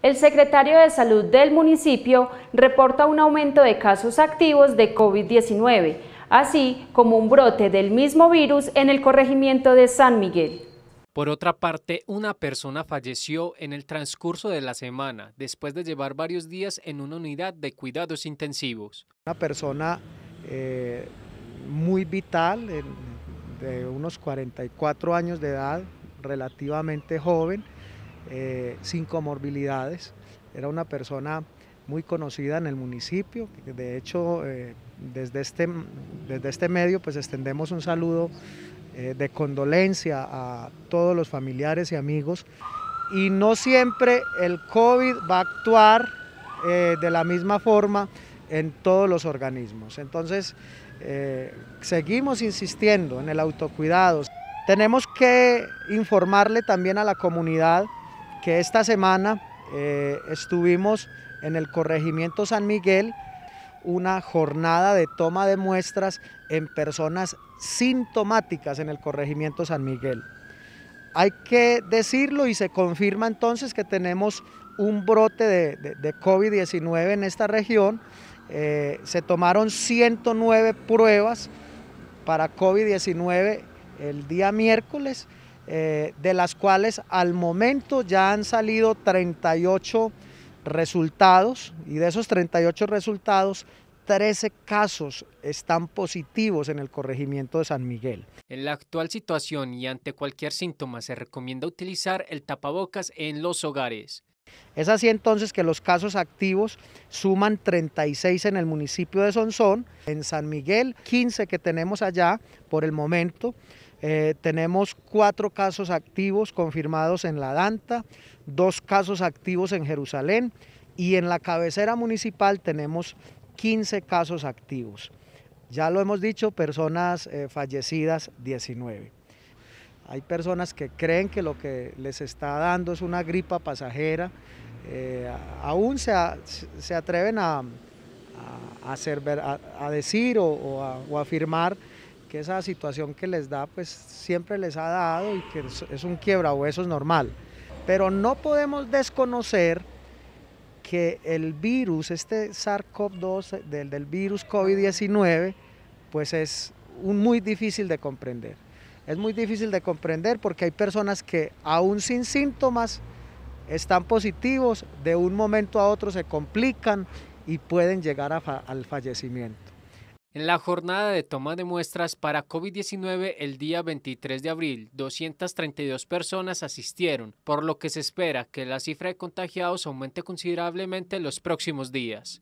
El secretario de Salud del municipio reporta un aumento de casos activos de COVID-19, así como un brote del mismo virus en el corregimiento de San Miguel. Por otra parte, una persona falleció en el transcurso de la semana, después de llevar varios días en una unidad de cuidados intensivos. Una persona eh, muy vital, de unos 44 años de edad, relativamente joven, eh, sin comorbilidades. Era una persona muy conocida en el municipio. De hecho, eh, desde, este, desde este medio pues extendemos un saludo eh, de condolencia a todos los familiares y amigos. Y no siempre el COVID va a actuar de la misma forma en todos los organismos. Entonces, seguimos insistiendo en el autocuidado. Tenemos que informarle también a la comunidad que esta semana eh, estuvimos en el corregimiento San Miguel una jornada de toma de muestras en personas sintomáticas en el corregimiento San Miguel. Hay que decirlo y se confirma entonces que tenemos un brote de, COVID-19 en esta región. Eh, se tomaron 109 pruebas para COVID-19 el día miércoles eh, de las cuales al momento ya han salido 38 resultados y de esos 38 resultados 13 casos están positivos en el corregimiento de San Miguel. En la actual situación y ante cualquier síntoma se recomienda utilizar el tapabocas en los hogares. Es así entonces que los casos activos suman 36 en el municipio de Sonsón, en San Miguel 15 que tenemos allá por el momento, eh, tenemos cuatro casos activos confirmados en la Danta, dos casos activos en Jerusalén y en la cabecera municipal tenemos 15 casos activos. Ya lo hemos dicho, personas eh, fallecidas 19. Hay personas que creen que lo que les está dando es una gripa pasajera. Eh, aún se, atreven a, decir o, o, o afirmar que esa situación que les da, pues siempre les ha dado y que es un quiebra huesos normal. Pero no podemos desconocer que el virus, este SARS-CoV-2 del, del virus COVID-19, pues es un, muy difícil de comprender. Es muy difícil de comprender porque hay personas que aún sin síntomas están positivos, de un momento a otro se complican y pueden llegar al fallecimiento. En la jornada de toma de muestras para COVID-19 el día 23 de abril, 232 personas asistieron, por lo que se espera que la cifra de contagiados aumente considerablemente en los próximos días.